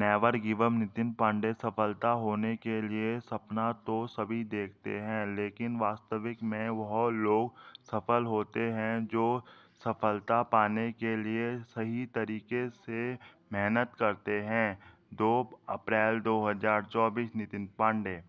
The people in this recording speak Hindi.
नेवर गिवम नितिन पांडे सफलता होने के लिए सपना तो सभी देखते हैं लेकिन वास्तविक में वह लोग सफल होते हैं जो सफलता पाने के लिए सही तरीके से मेहनत करते हैं दो अप्रैल 2024 नितिन पांडे